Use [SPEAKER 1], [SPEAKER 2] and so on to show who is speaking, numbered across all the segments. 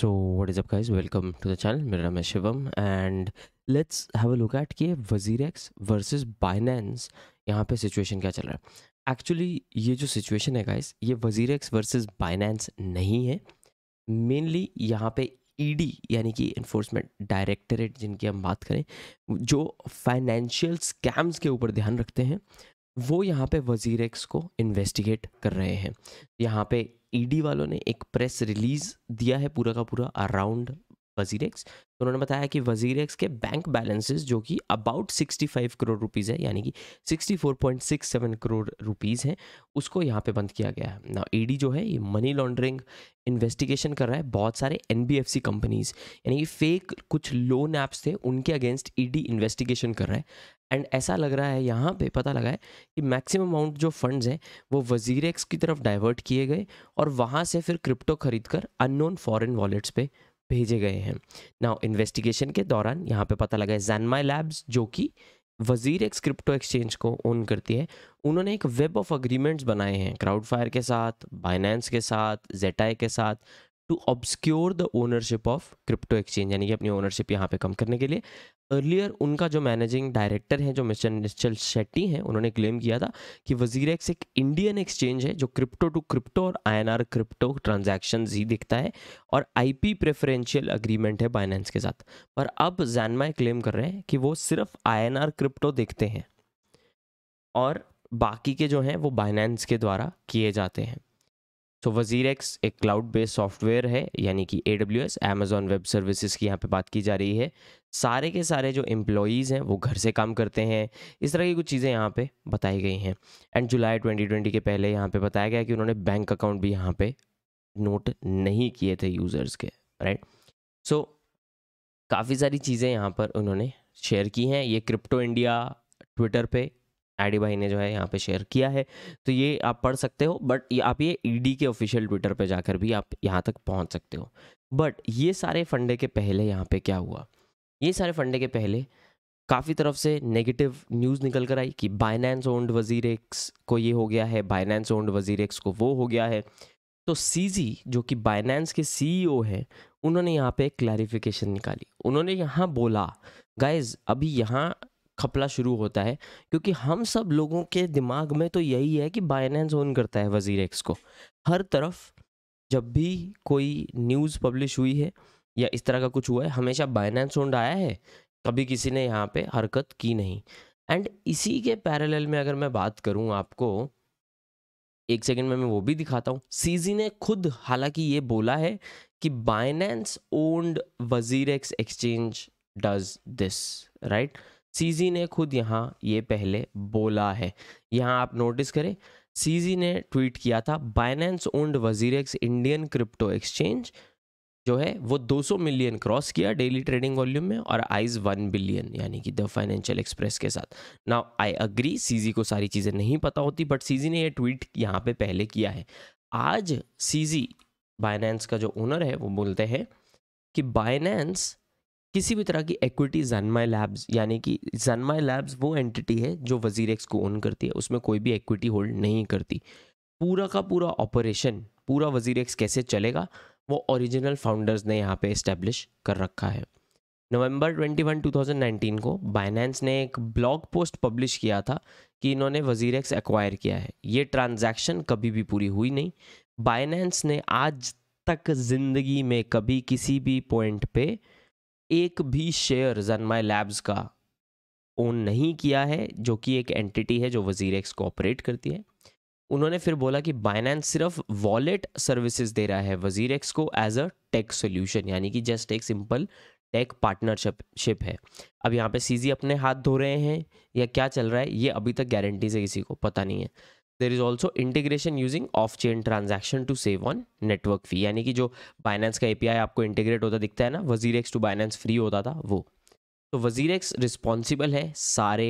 [SPEAKER 1] So what is up guys welcome to the channel मेरा नाम है Shivam and let's have a look at कि वजीर एक्स वर्सेज बाइनेंस यहाँ पे सिचुएशन क्या चल रहा है एक्चुअली ये जो सिचुएशन है गाइज ये वजीर एक्स वर्सेज बाइनेंस नहीं है मेनली यहाँ पे डी e यानी कि इन्फोर्समेंट डायरेक्टरेट जिनकी हम बात करें जो फाइनेंशियल स्कैम्स के ऊपर ध्यान रखते हैं वो यहाँ पे वजीर एक्स को इन्वेस्टिगेट कर रहे हैं यहाँ पे ईडी e वालों ने एक प्रेस रिलीज दिया है पूरा का पूरा अराउंड वजीर एक्स तो उन्होंने बताया कि वजीर एक्स के बैंक बैलेंसेस जो कि अबाउट 65 करोड़ रुपीज़ है यानी कि 64.67 करोड़ रुपीज़ हैं उसको यहाँ पे बंद किया गया है ना ईडी जो है ये मनी लॉन्ड्रिंग इन्वेस्टिगेशन कर रहा है बहुत सारे एन कंपनीज यानी कि फेक कुछ लोन ऐप्स थे उनके अगेंस्ट ई इन्वेस्टिगेशन कर रहा है एंड ऐसा लग रहा है यहाँ पे पता लगा है कि मैक्सिमम अमाउंट जो फंड्स हैं वो वजीर एक्स की तरफ डाइवर्ट किए गए और वहाँ से फिर क्रिप्टो खरीद कर अननोन फॉरेन वॉलेट्स पे भेजे गए हैं नाउ इन्वेस्टिगेशन के दौरान यहाँ पे पता लगा है जैनमाई लैब्स जो कि वजीर एक्स क्रिप्टो एक्सचेंज को ओन करती है उन्होंने एक वेब ऑफ अग्रीमेंट्स बनाए हैं क्राउड फायर के साथ बाइनेंस के साथ जेटाई के साथ to obscure the ownership of crypto exchange यानी कि अपनी ओनरशिप यहाँ पे कम करने के लिए अर्लियर उनका जो मैनेजिंग डायरेक्टर हैं जो मिस्टर निश्चल शेट्टी हैं उन्होंने क्लेम किया था कि वजीर एक्स एक इंडियन एक्सचेंज है जो क्रिप्टो टू क्रिप्टो और आईएनआर क्रिप्टो ट्रांजैक्शन ही दिखता है और आईपी प्रेफरेंशियल अग्रीमेंट है बाइनेंस के साथ पर अब जैनमाई क्लेम कर रहे हैं कि वो सिर्फ आई एन आर क्रिप्टो देखते हैं और बाकी के जो हैं वो बाइनेंस के द्वारा किए जाते हैं सो तो वजीर एक्स एक क्लाउड बेस्ड सॉफ्टवेयर है यानी कि A W S Amazon web services की यहाँ पे बात की जा रही है सारे के सारे जो एम्प्लॉयज़ हैं वो घर से काम करते हैं इस तरह की कुछ चीज़ें यहाँ पे बताई गई हैं एंड जुलाई 2020 के पहले यहाँ पे बताया गया कि उन्होंने बैंक अकाउंट भी यहाँ पे नोट नहीं किए थे यूज़र्स के राइट सो काफ़ी सारी चीज़ें यहाँ पर उन्होंने शेयर की हैं ये क्रिप्टो इंडिया ट्विटर पर आईडी भाई ने जो है यहाँ पे शेयर किया है तो ये आप पढ़ सकते हो बट ये आप ये ईडी e के ऑफिशियल ट्विटर पे जाकर भी आप यहाँ तक पहुँच सकते हो बट ये सारे फंडे के पहले यहाँ पे क्या हुआ ये सारे फंडे के पहले काफ़ी तरफ से नेगेटिव न्यूज़ निकल कर आई कि बाइनेंस ओन्ड वजीर एक्स को ये हो गया है बाइनेंस ओन्ड वजीर एक्स को वो हो गया है तो सी जो कि बाइनेंस के सी e हैं उन्होंने यहाँ पे क्लैरिफिकेशन निकाली उन्होंने यहाँ बोला गाइज अभी यहाँ खपला शुरू होता है क्योंकि हम सब लोगों के दिमाग में तो यही है कि बाइनेंस ओन करता है वजीर एक्स को हर तरफ जब भी कोई न्यूज़ पब्लिश हुई है या इस तरह का कुछ हुआ है हमेशा बाइनेंस ओन आया है कभी किसी ने यहाँ पे हरकत की नहीं एंड इसी के पैरेलल में अगर मैं बात करूँ आपको एक सेकंड में मैं वो भी दिखाता हूँ सीजी ने खुद हालांकि ये बोला है कि Binance owned WazirX exchange does this right CZ ने खुद यहाँ ये पहले बोला है यहाँ आप नोटिस करें सीजी ने ट्वीट किया था Binance owned WazirX Indian crypto exchange जो है वो 200 मिलियन क्रॉस किया डेली ट्रेडिंग वॉल्यूम में और आइज 1 बिलियन यानी कि द फाइनेंशियल एक्सप्रेस के साथ नाउ आई अग्री सीजी को सारी चीज़ें नहीं पता होती बट सीजी ने ये ट्वीट यहाँ पे पहले किया है आज सीजी बाइनेंस का जो ओनर है वो बोलते हैं कि बाइनेंस किसी भी तरह की एक्विटी जनमाय लैब्स यानी कि जनमाय लैब्स वो एंटिटी है जो वजीर एक्स को ओन करती है उसमें कोई भी एक्विटी होल्ड नहीं करती पूरा का पूरा ऑपरेशन पूरा वजीर एक्स कैसे चलेगा वो ओरिजिनल फाउंडर्स ने यहाँ पे इस्टेब्लिश कर रखा है नवंबर 21 2019 को बाइनेंस ने एक ब्लॉग पोस्ट पब्लिश किया था कि इन्होंने वजीर एक्स एक्वायर किया है ये ट्रांजैक्शन कभी भी पूरी हुई नहीं बाइनेंस ने आज तक ज़िंदगी में कभी किसी भी पॉइंट पे एक भी शेयर जनमाय लैब्स का ओन नहीं किया है जो कि एक एंटिटी है जो वजीर एक्स को ऑपरेट करती है उन्होंने फिर बोला कि बाइनेंस सिर्फ वॉलेट सर्विसेज दे रहा है वजीर एक्स को एज अ टेक सोल्यूशन यानी कि जस्ट एक सिंपल टेक पार्टनरशिप शिप है अब यहाँ पे सीजी अपने हाथ धो रहे हैं या क्या चल रहा है ये अभी तक गारंटी से किसी को पता नहीं है there is also integration using off chain transaction to save on network fee यानी कि जो बाइनेंस का एपीआई आपको इंटीग्रेट होता दिखता है ना वजीर एक्स टू बाइनेंस फ्री होता था वो तो वजीर एक्स रिस्पॉन्सिबल है सारे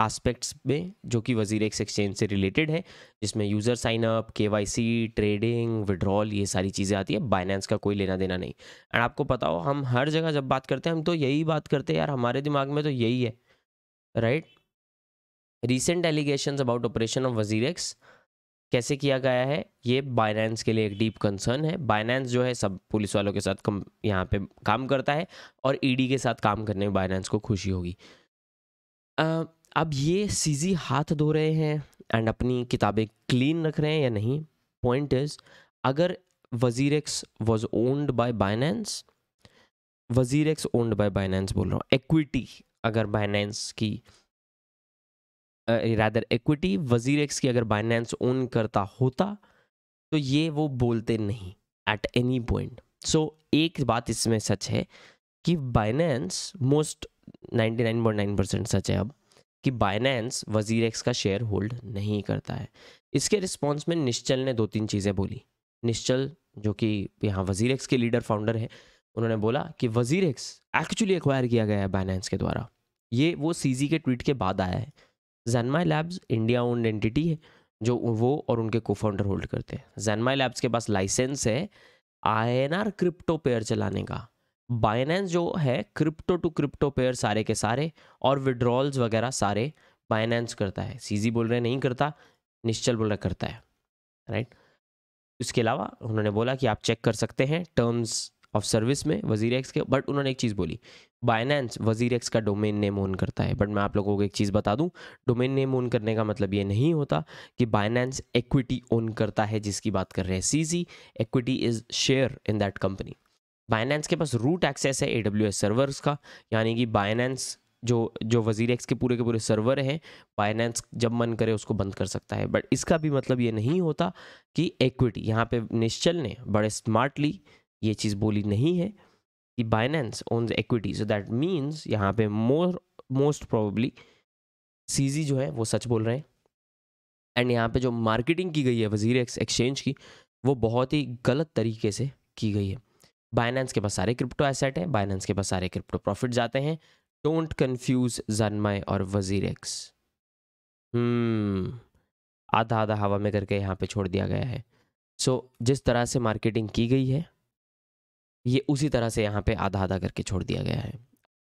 [SPEAKER 1] एस्पेक्ट्स में जो कि वजीर एक्स एक्सचेंज से रिलेटेड है जिसमें user sign up K Y C trading withdrawal ये सारी चीज़ें आती है बाइनेंस का कोई लेना देना नहीं एंड आपको पता हो हम हर जगह जब बात करते हैं हम तो यही बात करते हैं यार हमारे दिमाग में तो यही है right right? Recent allegation about operation of X कैसे किया गया है ये बाइनेंस के लिए एक डीप कंसर्न है बाइनेंस जो है सब पुलिस वालों के साथ कम यहाँ पे काम करता है और ईडी e के साथ काम करने में बाइनेंस को खुशी होगी अब ये सीजी हाथ धो रहे हैं एंड अपनी किताबें क्लीन रख रहे हैं या नहीं पॉइंट इज अगर X was owned by Binance X owned by Binance बोल रहा हूँ एक्विटी अगर बाइनेंस की रादर इक्विटी वजीर एक्स की अगर बाइनेंस ओन करता होता तो ये वो बोलते नहीं एट एनी पॉइंट सो एक बात इसमें सच है कि बाइनेंस मोस्ट 99.9 परसेंट सच है अब कि बाइनेंस वजीर एक्स का शेयर होल्ड नहीं करता है इसके रिस्पॉन्स में निश्चल ने दो तीन चीज़ें बोली निश्चल जो कि यहाँ वजीर एक्स के लीडर फाउंडर है उन्होंने बोला कि वजीर एक्स एक्चुअली एक्वायर किया गया है बाइनेंस के द्वारा ये वो सीजी के ट्वीट के बाद आया है Zanmai labs India owned entity है जो वो और उनके को फाउंडर होल्ड करते हैं जैनमाई लैब्स के पास लाइसेंस है आईएनआर क्रिप्टो पेयर चलाने का बाइनेंस जो है क्रिप्टो टू क्रिप्टो पेयर सारे के सारे और विड्रॉल्स वगैरह सारे बाइनेंस करता है सीजी बोल रहे नहीं करता निश्चल बोल रहा करता है राइट इसके अलावा उन्होंने बोला कि आप चेक कर सकते हैं टर्म्स ऑफ सर्विस में वजीर एक्स के बट उन्होंने एक चीज़ बोली बाइनेंस वजीर एक्स का डोमेन नेम ओन करता है बट मैं आप लोगों को एक चीज़ बता दूं डोमेन नेम ओन करने का मतलब ये नहीं होता कि बाइनेंस एक्विटी ओन करता है जिसकी बात कर रहे हैं C Z equity is share in that company Binance के पास रूट एक्सेस है ए डब्ल्यू एस सर्वर्स का यानी कि बाइनेंस जो जो वजीर एक्स के पूरे के पूरे सर्वर हैं बाइनेंस जब मन करे उसको बंद कर सकता है बट इसका भी मतलब ये नहीं होता कि एक्विटी यहाँ पे निश्चल ने बड़े स्मार्टली ये चीज़ बोली नहीं है कि Binance owns equity so that means यहाँ पे मोर मोस्ट प्रोबेबली सीजी जो है वो सच बोल रहे हैं एंड यहाँ पे जो मार्केटिंग की गई है वजीर एक्सचेंज की वो बहुत ही गलत तरीके से की गई है बाइनेंस के पास सारे क्रिप्टो एसेट हैं बाइनेंस के पास सारे क्रिप्टो प्रॉफिट जाते हैं डोंट कन्फ्यूज जनमय और वजीर एक्स हम्म, आधा आधा हवा में करके यहाँ पे छोड़ दिया गया है सो so, जिस तरह से मार्केटिंग की गई है ये उसी तरह से यहाँ पे आधा आधा करके छोड़ दिया गया है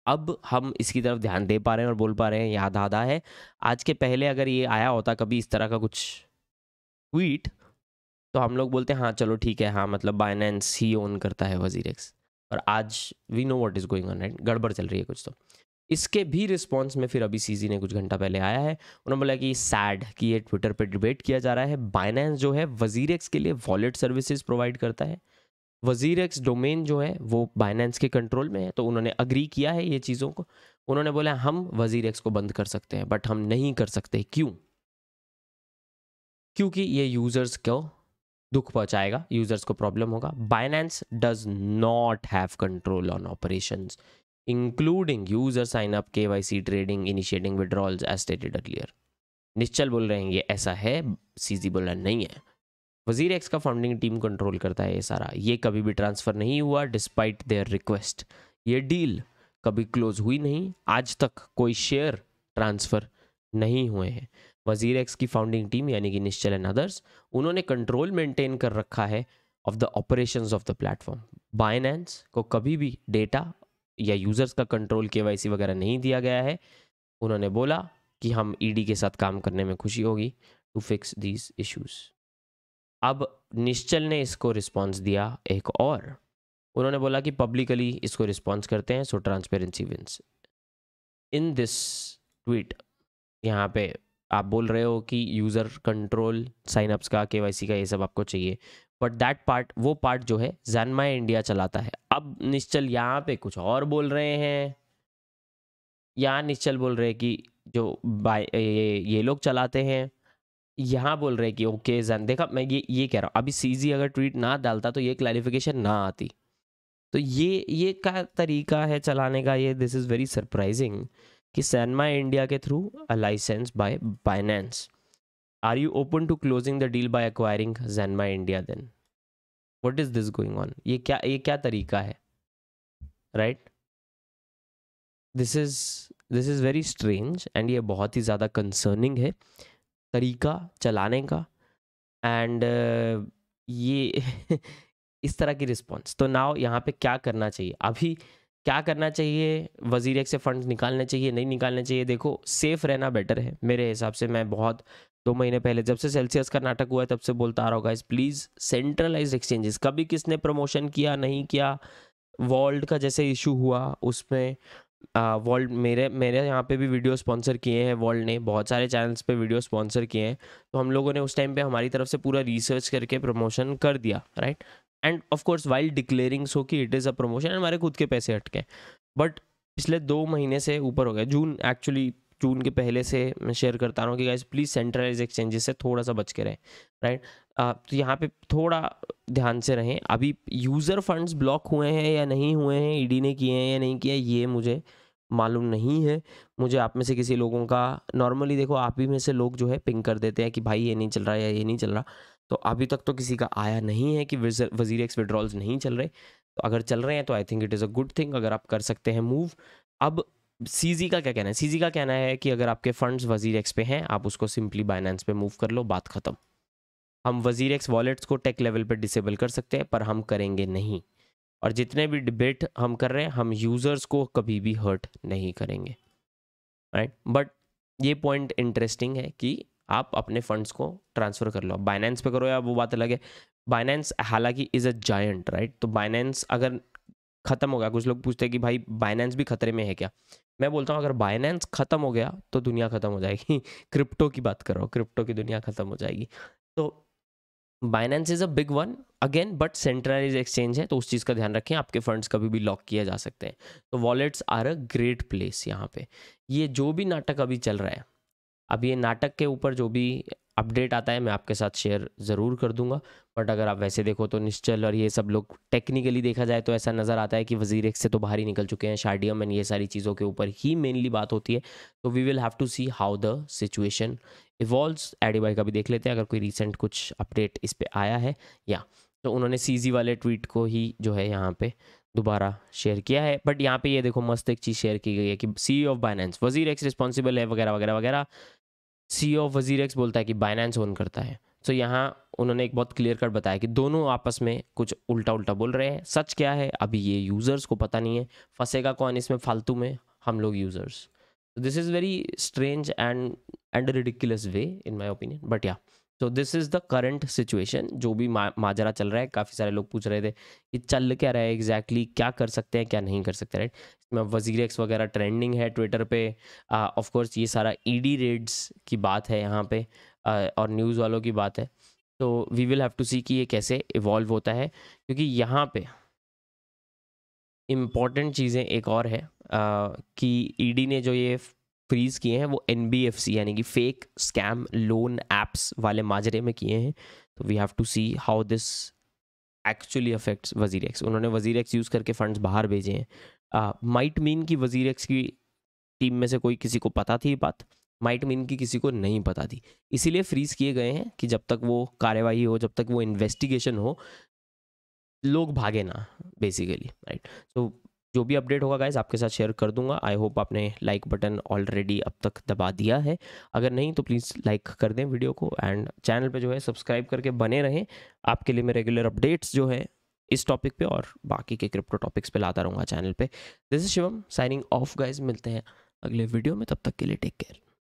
[SPEAKER 1] अब हम इसकी तरफ ध्यान दे पा रहे हैं और बोल पा रहे हैं ये आधा आधा है आज के पहले अगर ये आया होता कभी इस तरह का कुछ ट्वीट तो हम लोग बोलते हैं हाँ चलो ठीक है हाँ मतलब बाइनेंस ही ओन करता है एक्स और आज we know what is going on right गड़बड़ चल रही है कुछ तो इसके भी रिस्पॉन्स में फिर अभी सीजी e ने कुछ घंटा पहले आया है उन्होंने बोला कि सैड कि ये ट्विटर पर डिबेट किया जा रहा है बाइनेंस जो है एक्स के लिए वॉलेट सर्विसेज प्रोवाइड करता है वजीर एक्स डोमेन जो है वो बाइनेंस के कंट्रोल में है तो उन्होंने अग्री किया है ये चीज़ों को उन्होंने बोला हम वजीर एक्स को बंद कर सकते हैं बट हम नहीं कर सकते क्यों क्योंकि ये यूज़र्स को दुख पहुंचाएगा यूज़र्स को प्रॉब्लम होगा Binance does not have control on operation including user sign up K Y C trading initiating withdrawals as stated earlier Nischal बोल रहे हैं ये ऐसा है सीजी बोल नहीं है वजीर एक्स का फाउंडिंग टीम कंट्रोल करता है ये सारा ये कभी भी ट्रांसफ़र नहीं हुआ डिस्पाइट देयर रिक्वेस्ट ये डील कभी क्लोज हुई नहीं आज तक कोई शेयर ट्रांसफ़र नहीं हुए हैं वजीर एक्स की फाउंडिंग टीम यानी कि निश्चल एंड अदर्स उन्होंने कंट्रोल मेंटेन कर रखा है of the operation of the platform Binance को कभी भी डेटा या यूज़र्स का कंट्रोल के वगैरह नहीं दिया गया है उन्होंने बोला कि हम ई e के साथ काम करने में खुशी होगी टू फिक्स दीज इश्यूज़ अब निश्चल ने इसको रिस्पॉन्स दिया एक और उन्होंने बोला कि पब्लिकली इसको रिस्पॉन्स करते हैं so transparency wins in this tweet यहाँ पे आप बोल रहे हो कि यूज़र कंट्रोल साइनअप्स का के का ये सब आपको चाहिए बट दैट पार्ट वो पार्ट जो है जैनमा इंडिया चलाता है अब निश्चल यहाँ पे कुछ और बोल रहे हैं यहाँ निश्चल बोल रहे हैं कि जो बाय ये, ये लोग चलाते हैं यहाँ बोल रहे हैं कि ओके जन देखा मैं ये ये कह रहा हूँ अभी सीजी अगर ट्वीट ना डालता तो ये क्लैरिफिकेशन ना आती तो ये ये क्या तरीका है चलाने का ये दिस इज़ वेरी सरप्राइजिंग कि सैनमा इंडिया के through a licence by Binance are you open to closing the deal by acquiring Zanmai India then what is this going on ये क्या ये क्या तरीका है right this is this is very strange and ये बहुत ही ज़्यादा कंसर्निंग है तरीका चलाने का एंड ये इस तरह की रिस्पॉन्स तो नाव यहाँ पे क्या करना चाहिए अभी क्या करना चाहिए वजीर से फंड निकालने चाहिए नहीं निकालने चाहिए देखो सेफ रहना बेटर है मेरे हिसाब से मैं बहुत दो महीने पहले जब से सेल्सियस का नाटक हुआ है तब से बोलता आ रहा हूँ इस प्लीज़ सेंट्रलाइज एक्सचेंजेस कभी किसने प्रमोशन किया नहीं किया वर्ल्ड का जैसे इशू हुआ उसमें वर्ल्ड मेरे मेरे यहाँ पे भी वीडियो स्पॉन्सर किए हैं वर्ल्ड ने बहुत सारे चैनल्स पे वीडियो स्पॉन्सर किए हैं तो हम लोगों ने उस टाइम पे हमारी तरफ से पूरा रिसर्च करके प्रमोशन कर दिया right and of course while declaring so कि it is a promotion and हमारे खुद के पैसे अटके बट पिछले दो महीने से ऊपर हो गया जून एक्चुअली जून के पहले से मैं शेयर करता रहा हूँ कि गाइज प्लीज़ सेंट्रलाइज एक्सचेंजेस से थोड़ा सा बच के रहें राइट तो यहाँ पे थोड़ा ध्यान से रहें अभी यूज़र फंड्स ब्लॉक हुए हैं या नहीं हुए हैं ईडी e ने किए हैं या नहीं किए ये मुझे मालूम नहीं है मुझे आप में से किसी लोगों का नॉर्मली देखो आप ही में से लोग जो है पिंक कर देते हैं कि भाई ये नहीं चल रहा या ये नहीं चल रहा तो अभी तक तो किसी का आया नहीं है कि वजीर एक्स विड्रॉल्स नहीं चल रहे तो अगर चल रहे हैं तो I think it is a good thing अगर आप कर सकते हैं मूव अब सीजी का क्या कहना है सीजी का कहना है कि अगर आपके फंड्स वजीर एक्स पे हैं आप उसको सिंपली बाइनेंस पे मूव कर लो बात खत्म हम वजीर एक्स वॉलेट्स को टेक लेवल पर डिसेबल कर सकते हैं पर हम करेंगे नहीं और जितने भी डिबेट हम कर रहे हैं हम यूज़र्स को कभी भी हर्ट नहीं करेंगे राइट बट ये पॉइंट इंटरेस्टिंग है कि आप अपने फंड्स को ट्रांसफ़र कर लो बाइनेंस पे करो या वो बात अलग है बाइनेंस हालांकि इज़ अ जायंट राइट तो बाइनेंस अगर ख़त्म हो गया कुछ लोग पूछते हैं कि भाई बाइनेंस भी खतरे में है क्या मैं बोलता हूँ अगर बाइनेंस ख़त्म हो गया तो दुनिया ख़त्म हो जाएगी क्रिप्टो की बात करो क्रिप्टो की दुनिया ख़त्म हो जाएगी तो Binance is a big one again but centralise exchange है तो उस चीज़ का ध्यान रखें आपके फंड्स कभी भी लॉक किया जा सकते हैं तो wallets are a great place यहाँ पे ये जो भी नाटक अभी चल रहा है अब ये नाटक के ऊपर जो भी अपडेट आता है मैं आपके साथ शेयर ज़रूर कर दूंगा बट अगर आप वैसे देखो तो निश्चल और ये सब लोग टेक्निकली देखा जाए तो ऐसा नज़र आता है कि वजीर एक से तो बाहर ही निकल चुके हैं शार्डियम एंड ये सारी चीज़ों के ऊपर ही मेनली बात होती है तो we will have to see how the situation evolves बाई का भी देख लेते हैं अगर कोई रिसेंट कुछ अपडेट इस पर आया है या तो उन्होंने सी वाले ट्वीट को ही जो है यहाँ पे दोबारा शेयर किया है बट यहाँ पे ये देखो मस्त एक चीज़ शेयर की गई है कि C of Binance WazirX responsible है वगैरह वगैरह वगैरह सी ओ वजीर एक्स बोलता है कि बाइनेंस ओन करता है सो यहाँ उन्होंने एक बहुत क्लियर कट बताया कि दोनों आपस में कुछ उल्टा उल्टा बोल रहे हैं सच क्या है अभी ये यूज़र्स को पता नहीं है फंसेगा कौन इसमें फालतू में हम लोग users this is very strange and and ridiculous way in my opinion but या तो this is the current situation जो भी मा, माजरा चल रहा है काफ़ी सारे लोग पूछ रहे थे कि चल क्या रहा है एग्जैक्टली exactly, क्या कर सकते हैं क्या नहीं कर सकते राइट इसमें वजीर एक्स वगैरह ट्रेंडिंग है ट्विटर पे ऑफ कोर्स ये सारा ईडी e रेड्स की बात है यहाँ पे uh, और न्यूज़ वालों की बात है तो we will have to see कि ये कैसे इवॉल्व होता है क्योंकि यहाँ पे इम्पॉर्टेंट चीज़ें एक और है uh, कि ई e ने जो ये फ्रीज किए हैं वो एन यानी कि फेक स्कैम लोन एप्स वाले माजरे में किए हैं तो we have to see how this actually affect WazirX उन्होंने वजीर एक्स यूज़ करके फंड्स बाहर भेजे हैं माइट मीन की वजीर एक्स की टीम में से कोई किसी को पता थी बात माइट मीन की किसी को नहीं पता थी इसीलिए फ्रीज किए गए हैं कि जब तक वो कार्यवाही हो जब तक वो इन्वेस्टिगेशन हो लोग भागे ना बेसिकली राइट सो जो भी अपडेट होगा गाइज आपके साथ शेयर कर दूंगा आई होप आपने लाइक बटन ऑलरेडी अब तक दबा दिया है अगर नहीं तो प्लीज़ लाइक कर दें वीडियो को एंड चैनल पे जो है सब्सक्राइब करके बने रहें आपके लिए मैं रेगुलर अपडेट्स जो है इस टॉपिक पे और बाकी के क्रिप्टो टॉपिक्स पे लाता रहूँगा चैनल पे this is Shivam signing off guys मिलते हैं अगले वीडियो में तब तक के लिए टेक केयर